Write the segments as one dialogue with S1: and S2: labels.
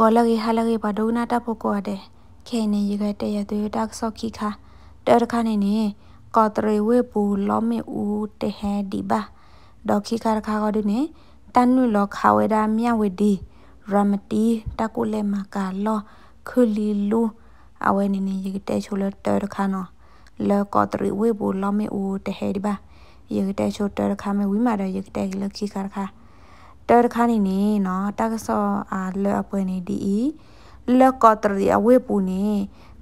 S1: ဝလဂီဟလဂီဘဒုနာတဖို့ကောတဲ့ခဲနေရခဲ့တဲ့ရသွေးတက်ဆော့ခိခါတော်တခါနေနေကော်တရီဝေပူလောမေဦးတဟဲဒီဘာဒေါခိခါခါကောဒီနေတန်နွေလောခါဝေဒာမြဝေဒီရမတီတကုလေမကာလောခလီလူအဝဲနေနေရတဲ့ချိုလတော်တခါနော်လောကော်တရီဝေပူလောမေဦးတဟဲဒီဘာရတဲ့ချိုတော်တခါမေဝိမာရရတဲ့လခိခါခါတော်တခါနေနေနော်တကဆောအာလော်အပွင့်နေဒီဤလော်ကော်တရီအဝေပူနေ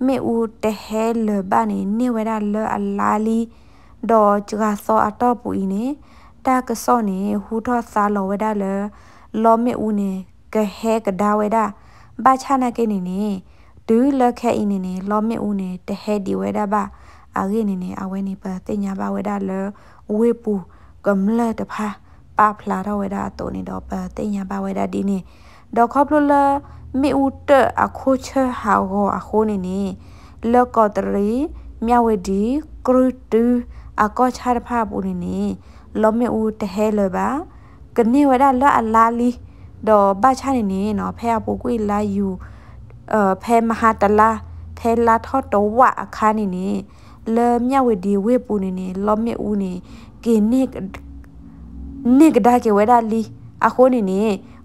S1: မေဦးတဟဲလော်ဘာနေနေဝရလော်အလာလီဒေါ်ချကဆောအတော့ပူဤနေတကဆောနေဟူထောစာလော်ဝဒလော်လော်မေဦးနေကဟဲကဒါဝဒဘာချနာကိနေနေဒူးလခဲအင်းနေနေလော်မေဦးနေတဟဲဒီဝဒဘာအရင်နေနေအဝဲနေပါတင်ညာပါဝဒလော်ဝေပူကမ္လတဖာပါဖလာတော့ဝဲတာတိုနေတော့ပါတင်ညာပါဝဲတာဒီနေတော့ခေါပလိုလာမိဦးတအခိုချဟာဟောအခိုနေနေလောကောတရီမြဝဒီကရုတူအကောချာဖာပူနေနေလောမိဦးတဟဲလောပါကနေဝဒလောအလာလီတော့ဘာချနေနေနော်ဖဲအပူကွေလာယူအဖဲမဟာတလာဖဲလာထောတော်ဝအခါနေနေလောမြဝဒီဝေပူနေနေလောမိဦးနေကိနေနေကဒါကေဝဲဒါလီအခုနေနေ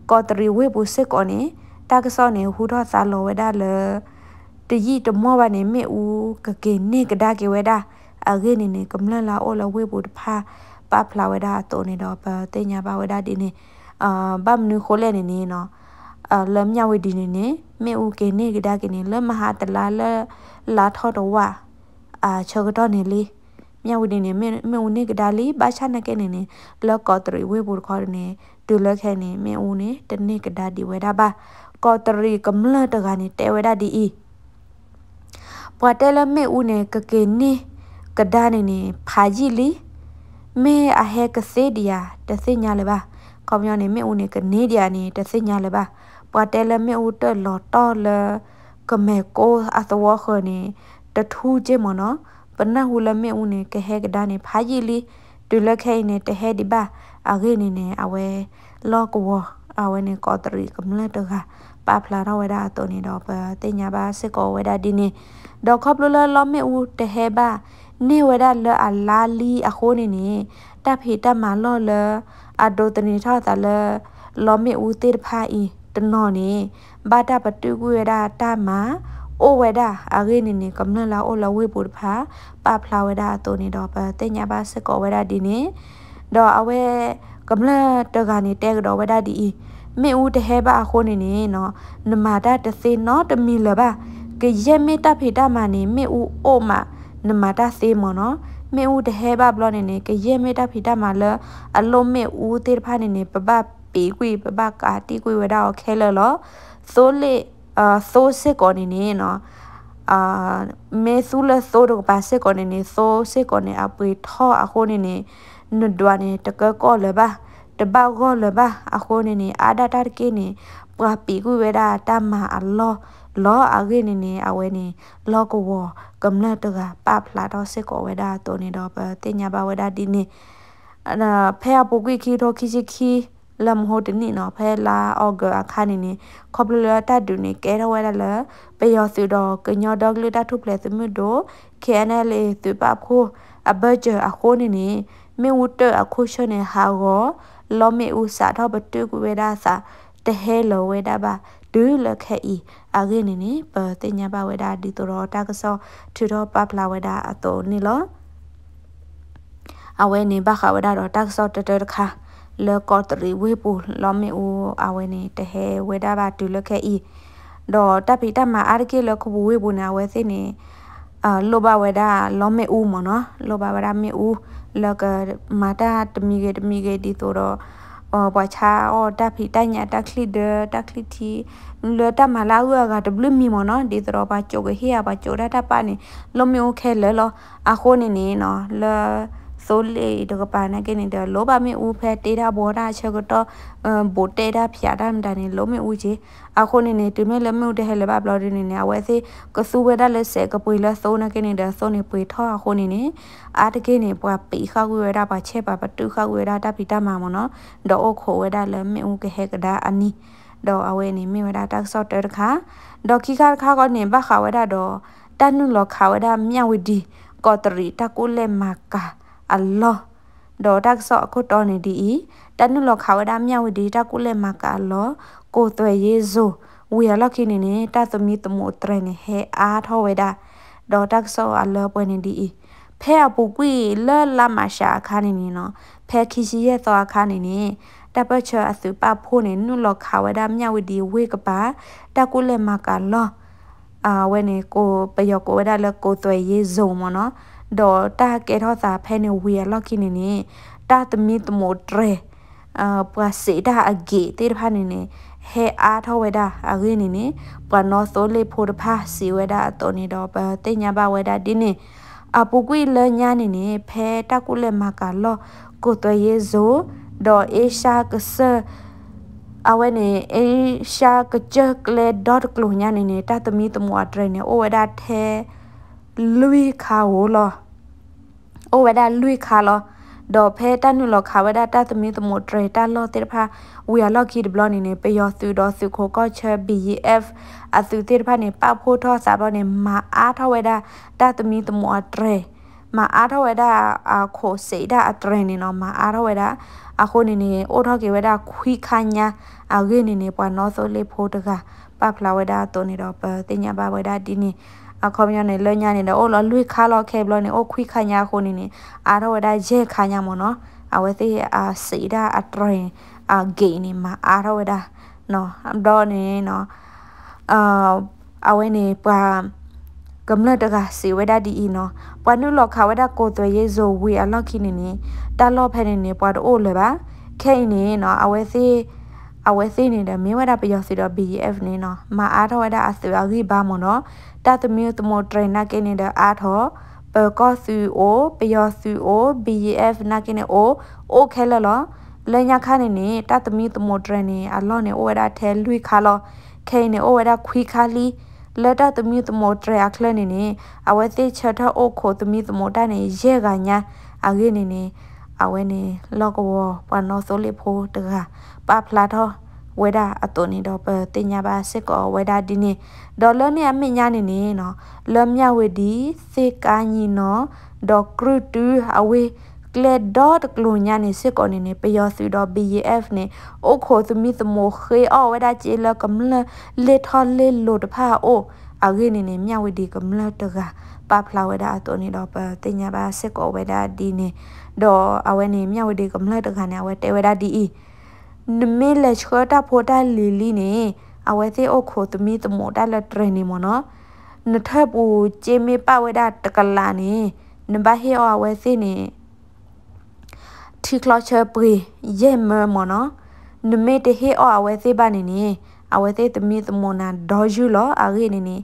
S1: ကော်တရီဝေပုစစ်ကောနေတာကစောနေဟူတော့စာလောဝဲဒါလေတကြီးတမောပါနေမေဦးကကေနေကဒါကေဝဲဒါအဂေနေနေကမလလာအော်လဝေပုတဖာပပလာဝဲဒါတိုနေတော့ပတေညာပါဝဲဒါဒီနေအာဘမ်နူခိုလဲနေနေနော်အလမ်ညဝဒီနေနေမေဦးကေနေကဒါကေနေလမဟာတလာလလာထောတော့ဝါအာချောကတော့နေလေးမြဝဒင်းနေမင်းမင်းဦးနေကဒါလီဘာချာနကနေနေဘလော့ကော်တရီဝေဘူခေါ်နေဒူလက်ခဲနေမင်းဦးနေတနေ့ကဒါဒီဝဲတာပါ ကော်တရီကမလတကနေတဲဝဲတာဒီအီပွာတဲလမေဦးနေကကေနေကဒါနေနေဖာကြီးလီမေအဟဲကစေဒီယာတစိညာလေပါကောင်းမြောင်းနေမင်းဦးနေကနေဒီယာနေတစိညာလေပါပွာတဲလမေဦးတလော်တော်လကမေကိုအသဝခနေတထူးကျမနော်ပနဟုလမေဦးနေကဟဲကဒါနေဖာကြီးလီဒူလခဲနေတဟဲဒီပါအဂိနေနေအဝဲလော့ကဝအဝဲနေကောတရီကမလတခါပပလာရဝဲဒါတုန်နေတော့ပတင်ညာပါစစ်ကောဝဲဒါဒီနေဒေါ်ခပလလလော့မေဦးတဟဲပါနေဝဒလအလာလီအခိုးနေနေတပ်ဖေတပ်မာလော့လအဒိုတနေထတာလလောမေဦးတေဖာဤတနော်နေဘာတာပတူကွေတာတမโอเวดาอารีนี่นี่กำลังเราโอเราเวปุพาปาพลาเวดาตัวนี้ดอปเตญาบาสกอเวดาดีนี่ดอเอาเวกำลังตะกานี่แตกดอเวดาดีอีမေဦးတဟဲပါအခိုးနေနေနော်နမာတာတစေနော်တမီလပါကရဲမေတဖေတမနေမေဦးအိုမနမာတာစေမနော်မေဦးတဟဲပါဘလောနေနေကရဲမေတဖေတမလအလုံးမေဦးတေဖာနေနေပပပေကွေပပကာတီကွေဝဒါခဲလလောသိုးလေအာသိုးစစ်ကောနေနေနော်အာမေဆူလသိုးတော့ပါစစ်ကောနေနေသိုးစစ်ကောနေအပွေထောအခိုးနေနေနွတ်ဒွာနေတကကောလပါတဘောက်ကောလပါအခိုးနေနေအာဒတာကေနေပွာပီကူဝဲတာတမအလောလောအဂိနေနေအဝဲနေလောကဝကမ္လတကပပလာတော့စစ်ကောဝဲတာတိုနေတော့ပတင်ညာပါဝဲတာဒီနေအာဖဲအပုကွီခီတော့ခီစီခီလမ်ဟိုတနိနော်ဖဲလာအော့ဂအခါနိနိခေါပလလတဒူနိကဲရဝဲလလပယောစုဒေါ်ကညောဒေါဂလတထုပလက်စမှုဒို KNL သူပခိုအဘဂျအခိုနိနိမေဝတအခိုရှနေဟာဂောလောမေဥစာတော့ဘတုကဝေဒါစာတဟဲလဝေဒါပါဒူလခဲဤအဂိနိနိပတိညာဘဝေဒါဒီတရောတကဆောထူတော့ပပလာဝေဒါအတောနိလောအဝဲနေဘခဝေဒါတော့တကဆောတတတခါလေကော်တရီဝေပူလောမေအိုအဝဲနေတဟဲဝေဒါဘာတူလခဲဤတော့တပ်ပိတပ်မှာအာရကေလခဘူဝေပူနာဝဲစင်းနေအာလောဘဝေဒါလောမေအိုမနော်လောဘဝေဒါမေအိုလကမာတာတမီကေတမီကေဒီဆိုတော့အော်ပွားချာအော်တပ်ဖိတိုက်ညာတက်ခလီဒတက်ခလီတီလွတ်တမလာဦးက W မီမနော်ဒီတော့ပါကြိုကဟိယပါကြိုရတာပါနေလောမျိုးခဲလဲလောအခိုးနေနေနော်လော sole to pa na ke ni de lo ba mi u phe te da bo da che ko to bo te da phya da ma da ni lo mi u ji a kho ni ni tu me le mi u de he le ba blo ni ni a we se ko su we da le se ko pui la so na ke ni de so ni pui tho a kho ni ni a de ke ni pa pi kha we da ba che ba ba tu kha we da da pi da ma mo no do o kho we da le mi u ke he ka da ani do a we ni mi we da tak so te kha do ki kha kha ko ni ba kha we da do တနုလခဝဒမြဝဒီကောတရီတကုလေမကာအလောဒေါ်တက်ဆော့ကိုတော်နေဒီဤတနုလခဝဒမြဝဒီတကုလေမကလော ကိုသွဲယေဇိုဝီရလခိနေနေတသမီတမို့တရနေဟဲအားထောဝေဒဒေါ်တက်ဆော့အလောပွနေဒီဤဖဲအပူကွီလလမရှာခါနေနေနော်ဖဲခီစီရဲ့သွားခါနေနေတပတ်ချအစုပဖို့နေနုလခဝဒမြဝဒီဝေကပါတကုလေမကလောအာဝဲနေကိုပယောကိုဝဒလကိုသွဲယေဇိုမနော်ဒေါ်တာကဲထောသာဖဲနေဝီရလောက်ကိနေနေတာသမီတမိုတရဲအာပွာစေဒါအဂေတေဖာနေနေဟဲအားထောဝဲဒါအဂေနေနေပွာနောသိုလေဖိုတဖာစီဝဲဒါအတော်နေတော့ပတိညာဘဝဲဒါဒီနေအပူကွေလညာနေနေဖဲတကုလက်မကလောကိုတရေဇိုဒေါ်အေရှာကဆာအဝနေအေရှာကချက်ကလေ .glo ညာနေနေတာသမီတမွာတရနေအိုဝဲဒါထဲลุยคาโวลอโอเวดาลุยคาลอดอเพตันนุลอคาเวดาตาตมีตมุเตรตันลอเตรพาเวียลอคีดบลอนี่เนเปยอสูดอสูโคก็เชบีเอฟอาสูเตรพาเนี่ยป้าโพทอสาบลอเนี่ยมาอาทเวดาตาตมีตมุอเตรมาอาทเวดาอาโคเซดาอเตรนี่เนาะมาอาทเวดาอาโคนี่เนี่ยโอทอเกเวดาคุยคันยาอาเกนี่เนี่ยปานอโซเลโพตกาป้าพลาเวดาตัวนี่ดอเปติญญาบาเวดาดินี่အခေါ်မြန်နေလဲညာနေတော့အော်လောလွိခါလောက်ခဲဘလို့နေအော်ခွိခါညာခိုနေနေအာတော့ဝဒရဲခါညာမနော်အဝသိအာစီဒါအထရင်အဂိနေမှာအာတော့ဝဒနော်တော့နေနော်အာအဝဲနေပါကမ္လတကစီဝဒဒီအီနော်ပနုလခဝဒကိုသွေရေဇိုဝီအလောက်ခိနေနေတလောဖဲနေနေပွားတော့အိုလေပါခဲနေနော်အဝဲစီအဝဲစီနေတဲ့မင်းဝဒပျော်စီတော့ BF နေနော်မအားထဝဒအစရာကြီးဘာမနော်တတမီတမိုထရိနာကင်းနေတဲ့အထောပကောစီအိုပျော်စီအို BF နာကင်းနေအိုအိုခဲလလောလညာခနေနေတတမီတမိုထရနေအလောနေအိုဝဒထဲလွိခါလောခဲနေအိုဝဒခွီခါလီလတ်တတမီတမိုထရအခလနေနေအဝဲစီချက်ထအိုခိုတမီတမိုတနေရေကညာအဂိနေနေအဝဲနေလော့ကဝပနောဆိုလေဖိုးတကပဖလာထောဝဲဒါအတုန်နေတော့ပတင်ညာပါစစ်ကောဝဲဒါဒီနေဒေါ်လာနဲ့အမညာနေနေနော်လောမြဝဒီစေကာညီနော်ဒေါ်ကရတူအဝဲကလက်ဒေါ်ကလူညာနေစစ်ကောနေနေပယောစီတော့ BAF နေအိုခိုသမီသမိုခေ အော်ဝဲဒါချေလကမလလေထော်လေလို့တဖာအိုအဂိနေနေမြဝဒီကမလတကပဖလာဝဒအတုန်တော့ပတင်ညာပါစက်ကိုဝဒဒီနေတော့အဝဲနေမြဝဒီကမလတကနေအဝဲတဲဝဒဒီအီနမေလက်ချောတာဖိုတာလီလီနေအဝဲသေးအိုခိုသမီတမိုတာလက်ထရနေမနော်နထပူဂျေမီပဝဒတကလာနေနဘဟေအဝဲသေးနေထီကလချပရီယေမမနော်နမေတဟေအဝဲသေးပါနေနေအဝဲတဲ့တမီတမနာဒေါ်ယူလောအရိနေနေ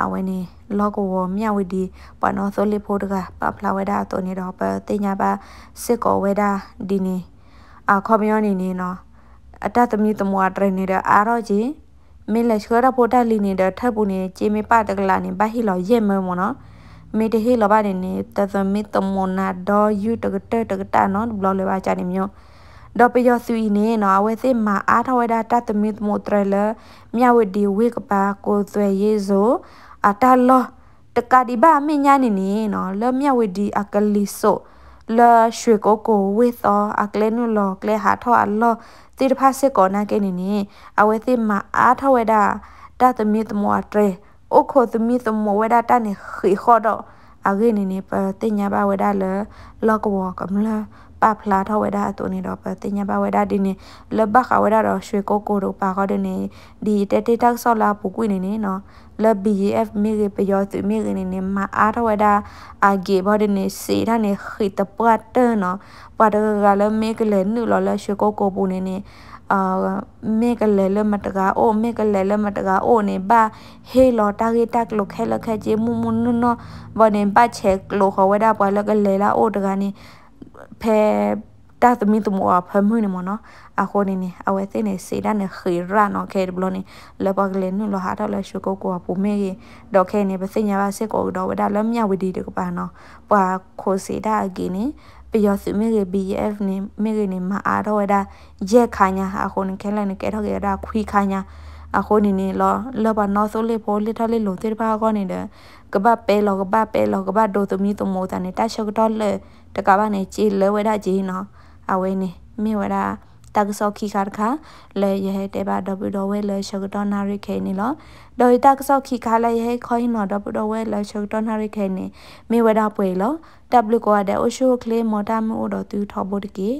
S1: အဝဲနေလောကဝမြဝဒီပနောဆိုလီဖိုဒကပပလာဝဒတိုနေတော့ပတိညာပါစစ်ကောဝဒဒီနေအခေါ်မျောနေနေနော်အတတမီတမွာတရနေတဲ့အာရောကြီးမင်းလက်ချွဲရပိုတာလီနေတဲ့ထပ်ပူနေဂျေမီပတကလာနေဘာဟီလောရဲ့မဲမနော်မေတဟီလောပါနေနေတသမီတမနာဒေါ်ယူတကတတကတနော်ဘလော်လေပါချနေမျိုးดอปยอสุอีเนเนาะเวซิมาอาทวดาตัตมิตมุตรเลเมียวดีเวกปาโกซวยเยโซอาตาลอတကဒီဘာမင်းညာနေနေနော်လမြဝဒီအကလီဆိုလရွှေကိုကိုဝစ်သောအကလဲနုလောကလဲဟာထောအလောတိတဖစစ်ကောနာကဲနေနေအဝဲသိမအားထဝဲတာတသမီသမွာတရအိုခိုသမီသမဝဲတာတနေခိခောတော့အဂိနေနေပတင်ညာဘဝဲတာလလောကဝကမလားပဖလာထဝေဒါတုန်ရောပတင်ညာပဝေဒါဒီနေလဘခဝေဒါရောရွှေကိုကိုတို့ပါခေါ်တဲ့နေဒီတက်တက်တောက်ဆော့လာပူကွိနေနေနော်လဘ BF မြေရပယောသူမြေရနေနေမအားထဝေဒါအာဂေဘော်ဒနေစေဒါနေခိတပတ်တနော်ပါဒကလည်းမြေကလည်းနုလောလရွှေကိုကိုပူနေနေအာမေကလဲလမတကာအိုမေကလဲလမတကာအိုနေဘာဟေလော်တာဂေတက်လိုခဲလခဲချေမူမွန်းနော်ဘော်နေပါချေကလိုခဝဒါပွားလကလဲလာအိုတကနေဖဲတာသမီးတမောဖမ်းမှုနေမနော်အခုနေနေအဝဲသိနေစေတဲ့နေခိရနော်ခဲဘလို့နေလပကလေးနုလဟာတော့လရှုကောကိုပူမေဒေါခဲနေပစညာပါစစ်ကိုတော့ဝဒလမြဝဒီတကပါနော်ပွာခိုစေတာအကင်းနေပျော်စုမေရ BF နေမေရနေမအားတော့ဝဒရဲခါညာအခုနေခဲလည်းနေကဲတော့ကြတာခွီခါညာအခုနေနေလောလဘနော်ဆိုလေဖိုလေထလေလုံသေးပါကောနေတယ်ကဘပဲလောကဘပဲလောကဘဒိုသမီတမောတနေတရှကတော့လေတကဘာနေချီလေဝဲဒါဂျီနော်အဝဲနေမိဝဲဒါတကစောခိခါခါလေရဟတေဘာဒဘဒဝဲလေရှကတော့နာရိခဲနေလောဒိုတကစောခိခါလေဟခိုင်းနော်ဒဘဒဝဲလေရှကတော့နာရိခဲနေမိဝဲဒါပွေလော W ကိုအတဲ့ Osho Clay Motor မို့တော့သူထော်ဖို့တကေ